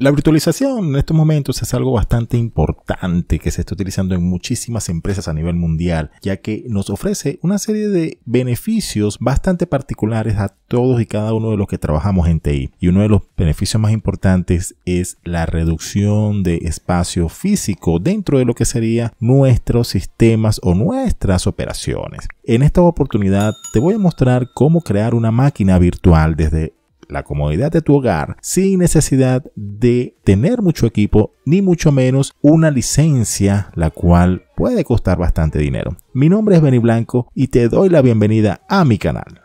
La virtualización en estos momentos es algo bastante importante que se está utilizando en muchísimas empresas a nivel mundial, ya que nos ofrece una serie de beneficios bastante particulares a todos y cada uno de los que trabajamos en TI. Y uno de los beneficios más importantes es la reducción de espacio físico dentro de lo que serían nuestros sistemas o nuestras operaciones. En esta oportunidad te voy a mostrar cómo crear una máquina virtual desde la comodidad de tu hogar sin necesidad de tener mucho equipo ni mucho menos una licencia la cual puede costar bastante dinero. Mi nombre es Benny Blanco y te doy la bienvenida a mi canal.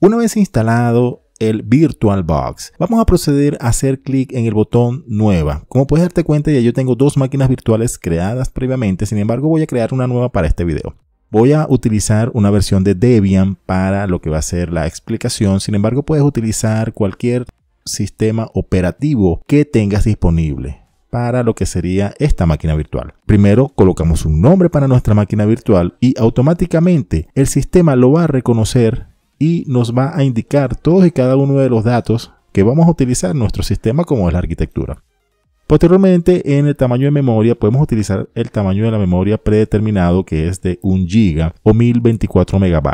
Una vez instalado el VirtualBox. Vamos a proceder a hacer clic en el botón nueva. Como puedes darte cuenta ya yo tengo dos máquinas virtuales creadas previamente, sin embargo voy a crear una nueva para este video. Voy a utilizar una versión de Debian para lo que va a ser la explicación, sin embargo puedes utilizar cualquier sistema operativo que tengas disponible para lo que sería esta máquina virtual. Primero colocamos un nombre para nuestra máquina virtual y automáticamente el sistema lo va a reconocer y nos va a indicar todos y cada uno de los datos que vamos a utilizar en nuestro sistema como es la arquitectura. Posteriormente, en el tamaño de memoria podemos utilizar el tamaño de la memoria predeterminado que es de 1 GB o 1024 MB.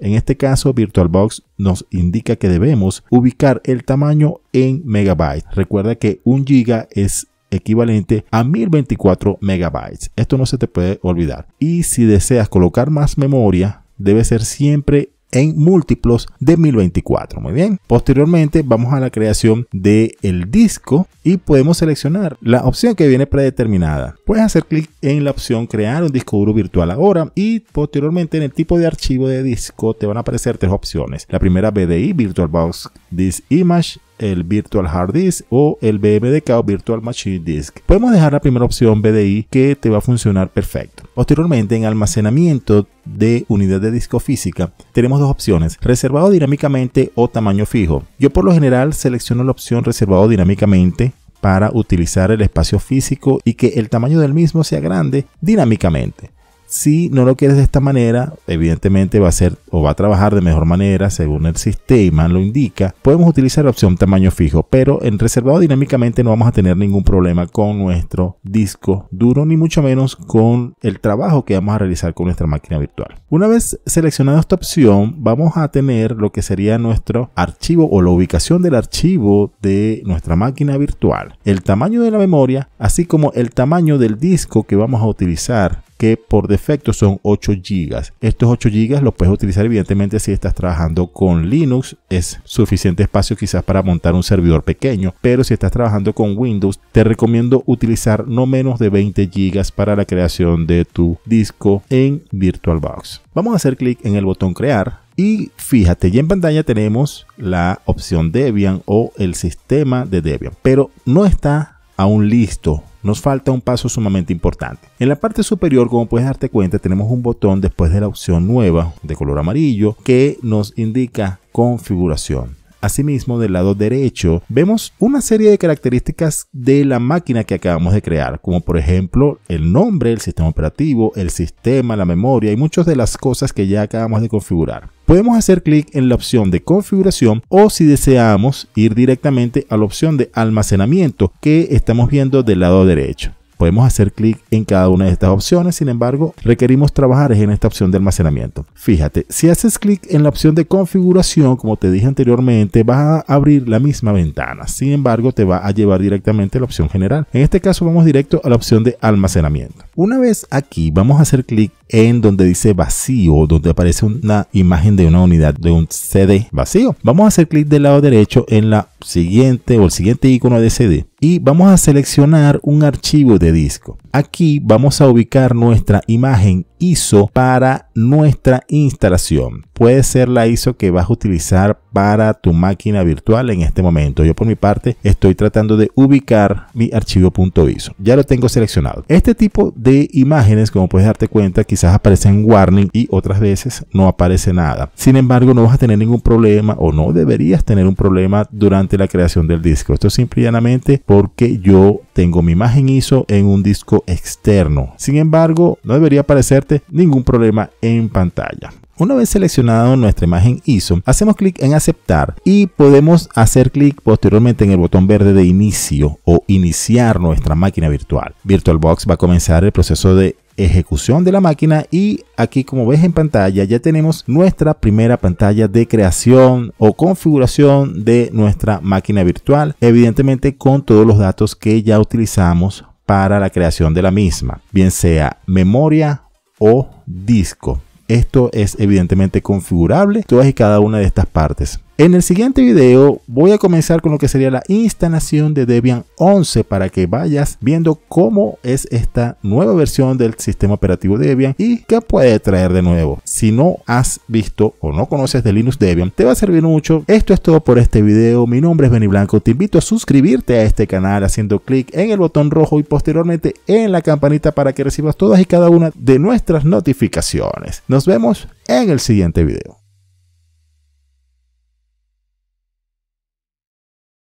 En este caso, VirtualBox nos indica que debemos ubicar el tamaño en megabytes. Recuerda que 1 GB es equivalente a 1024 MB. Esto no se te puede olvidar. Y si deseas colocar más memoria, debe ser siempre en múltiplos de 1024. Muy bien. Posteriormente vamos a la creación del el disco y podemos seleccionar la opción que viene predeterminada. Puedes hacer clic en la opción crear un disco duro virtual ahora y posteriormente en el tipo de archivo de disco te van a aparecer tres opciones. La primera BDI, VirtualBox This Image el Virtual Hard Disk o el BMDK o Virtual Machine Disk. Podemos dejar la primera opción BDI que te va a funcionar perfecto. Posteriormente en almacenamiento de unidad de disco física tenemos dos opciones, reservado dinámicamente o tamaño fijo. Yo por lo general selecciono la opción reservado dinámicamente para utilizar el espacio físico y que el tamaño del mismo sea grande dinámicamente si no lo quieres de esta manera, evidentemente va a ser o va a trabajar de mejor manera según el sistema lo indica. Podemos utilizar la opción tamaño fijo, pero en reservado dinámicamente no vamos a tener ningún problema con nuestro disco duro ni mucho menos con el trabajo que vamos a realizar con nuestra máquina virtual. Una vez seleccionada esta opción, vamos a tener lo que sería nuestro archivo o la ubicación del archivo de nuestra máquina virtual, el tamaño de la memoria, así como el tamaño del disco que vamos a utilizar que por defecto son 8 GB. Estos 8 GB los puedes utilizar evidentemente si estás trabajando con Linux. Es suficiente espacio quizás para montar un servidor pequeño. Pero si estás trabajando con Windows, te recomiendo utilizar no menos de 20 GB para la creación de tu disco en VirtualBox. Vamos a hacer clic en el botón crear y fíjate, ya en pantalla tenemos la opción Debian o el sistema de Debian, pero no está aún listo, nos falta un paso sumamente importante. En la parte superior, como puedes darte cuenta, tenemos un botón después de la opción nueva de color amarillo que nos indica configuración. Asimismo, del lado derecho vemos una serie de características de la máquina que acabamos de crear, como por ejemplo el nombre, el sistema operativo, el sistema, la memoria y muchas de las cosas que ya acabamos de configurar. Podemos hacer clic en la opción de configuración o si deseamos ir directamente a la opción de almacenamiento que estamos viendo del lado derecho. Podemos hacer clic en cada una de estas opciones, sin embargo, requerimos trabajar en esta opción de almacenamiento. Fíjate, si haces clic en la opción de configuración, como te dije anteriormente, vas a abrir la misma ventana. Sin embargo, te va a llevar directamente a la opción general. En este caso, vamos directo a la opción de almacenamiento. Una vez aquí, vamos a hacer clic en donde dice vacío, donde aparece una imagen de una unidad de un CD vacío. Vamos a hacer clic del lado derecho en la siguiente o el siguiente icono de CD y vamos a seleccionar un archivo de disco. Aquí vamos a ubicar nuestra imagen ISO para nuestra instalación. Puede ser la ISO que vas a utilizar para tu máquina virtual en este momento. Yo por mi parte estoy tratando de ubicar mi archivo ISO Ya lo tengo seleccionado. Este tipo de imágenes, como puedes darte cuenta, quizás aparecen warning y otras veces no aparece nada. Sin embargo, no vas a tener ningún problema o no deberías tener un problema durante la creación del disco. Esto es simplemente porque yo tengo mi imagen ISO en un disco externo. Sin embargo, no debería aparecerte ningún problema en pantalla. Una vez seleccionado nuestra imagen ISO, hacemos clic en aceptar y podemos hacer clic posteriormente en el botón verde de inicio o iniciar nuestra máquina virtual. VirtualBox va a comenzar el proceso de ejecución de la máquina y aquí como ves en pantalla ya tenemos nuestra primera pantalla de creación o configuración de nuestra máquina virtual evidentemente con todos los datos que ya utilizamos para la creación de la misma bien sea memoria o disco esto es evidentemente configurable todas y cada una de estas partes en el siguiente video voy a comenzar con lo que sería la instalación de Debian 11 para que vayas viendo cómo es esta nueva versión del sistema operativo Debian y qué puede traer de nuevo. Si no has visto o no conoces de Linux Debian, te va a servir mucho. Esto es todo por este video. Mi nombre es Benny Blanco. Te invito a suscribirte a este canal haciendo clic en el botón rojo y posteriormente en la campanita para que recibas todas y cada una de nuestras notificaciones. Nos vemos en el siguiente video.